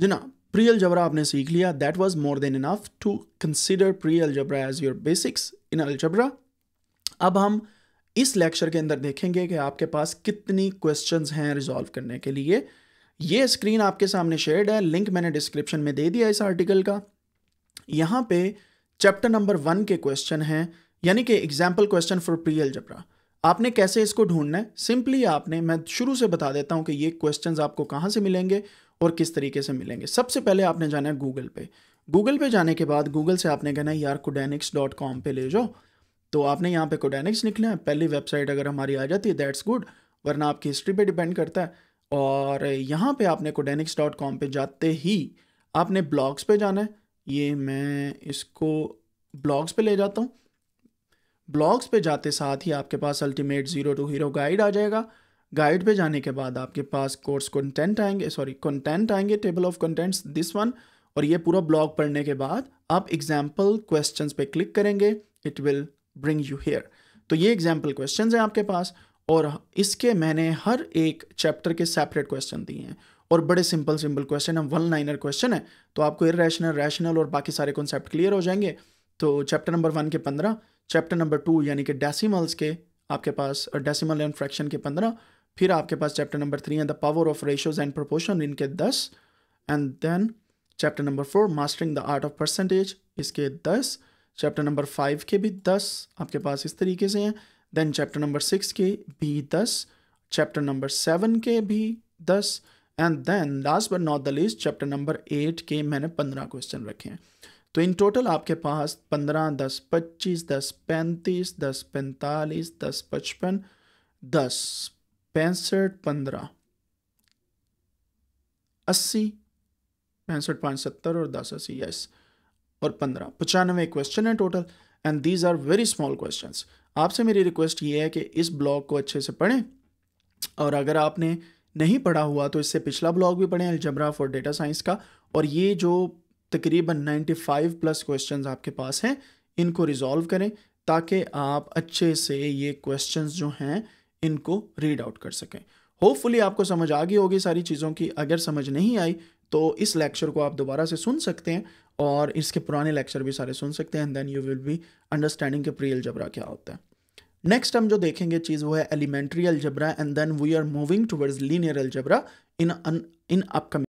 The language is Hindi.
जना pre algebra आपने सीख लिया that was more than enough to consider pre algebra as your basics in algebra अब हम इस लेक्चर के अंदर देखेंगे कि आपके पास कितनी क्वेश्चन हैं रिजॉल्व करने के लिए ये स्क्रीन आपके सामने शेयर्ड है लिंक मैंने डिस्क्रिप्शन में दे दिया इस आर्टिकल का यहाँ पे चैप्टर नंबर वन के क्वेश्चन हैं यानी कि example question for pre algebra आपने कैसे इसको ढूंढना है सिंपली आपने मैं शुरू से बता देता हूँ कि ये क्वेश्चन आपको कहाँ से मिलेंगे और किस तरीके से मिलेंगे सबसे पहले आपने जाना है गूगल पे गूगल पे जाने के बाद गूगल से आपने कहना है यार कोडेनिक्स डॉट कॉम पर ले जाओ तो आपने यहाँ पे कोडेनिक्स निकले है पहली वेबसाइट अगर हमारी आ जाती है दैट्स गुड वरना आपकी हिस्ट्री पे डिपेंड करता है और यहाँ पे आपने कोडेनिक्स डॉट कॉम पर जाते ही आपने ब्लॉग्स पे जाना है ये मैं इसको ब्लॉग्स पे ले जाता हूँ ब्लॉग्स पे जाते साथ ही आपके पास ultimate zero to hero guide आ जाएगा गाइड पे जाने के बाद आपके पास कोर्स कंटेंट आएंगे सॉरी कंटेंट आएंगे table of contents this one और ये पूरा ब्लॉग पढ़ने के बाद आप एग्जाम्पल क्वेश्चन पे क्लिक करेंगे it will bring you here तो ये एग्जाम्पल क्वेश्चन हैं आपके पास और इसके मैंने हर एक चैप्टर के सेपरेट क्वेश्चन दिए हैं और बड़े सिंपल सिंपल क्वेश्चन है वन लाइनर क्वेश्चन है तो आपको इरेशनल रैशनल और बाकी सारे कॉन्सेप्ट क्लियर हो जाएंगे तो चैप्टर नंबर वन के पंद्रह चैप्टर नंबर टू यानी कि डेसिमल्स के आपके पास डेसिमल एंड फ्रैक्शन के पंद्रह फिर आपके पास चैप्टर नंबर थ्री है the power of ratios and proportion इनके दस and then chapter number four mastering the art of percentage इसके दस चैप्टर नंबर फाइव के भी दस आपके पास इस तरीके से हैं देन चैप्टर नंबर सिक्स के भी दस चैप्टर नंबर सेवन के भी दस and then last but not the least chapter number eight के मैंने पंद्रह क्वेश्चन रखे हैं तो इन टोटल आपके पास पंद्रह दस पच्चीस दस पैंतीस दस पैंतालीस दस पचपन दस पैंसठ पंद्रह अस्सी पैंसठ पाँच सत्तर और दस अस्सी यस और पंद्रह पचानवे क्वेश्चन है total and these are very small question आपसे मेरी रिक्वेस्ट ये है कि इस ब्लॉग को अच्छे से पढ़ें और अगर आपने नहीं पढ़ा हुआ तो इससे पिछला ब्लॉग भी पढ़ें अल्जबरा फॉर डेटा साइंस का और ये जो तकरीबन 95 प्लस क्वेश्चंस आपके पास हैं इनको रिजॉल्व करें ताकि आप अच्छे से ये क्वेश्चंस जो हैं इनको रीड आउट कर सकें होपफुली आपको समझ आ गई होगी सारी चीज़ों की अगर समझ नहीं आई तो इस लेक्चर को आप दोबारा से सुन सकते हैं और इसके पुराने लेक्चर भी सारे सुन सकते हैं then you will be understanding के प्री अलजबरा क्या होता है नेक्स्ट हम जो देखेंगे चीज़ वो है elementary algebra and then we are moving towards linear algebra in in upcoming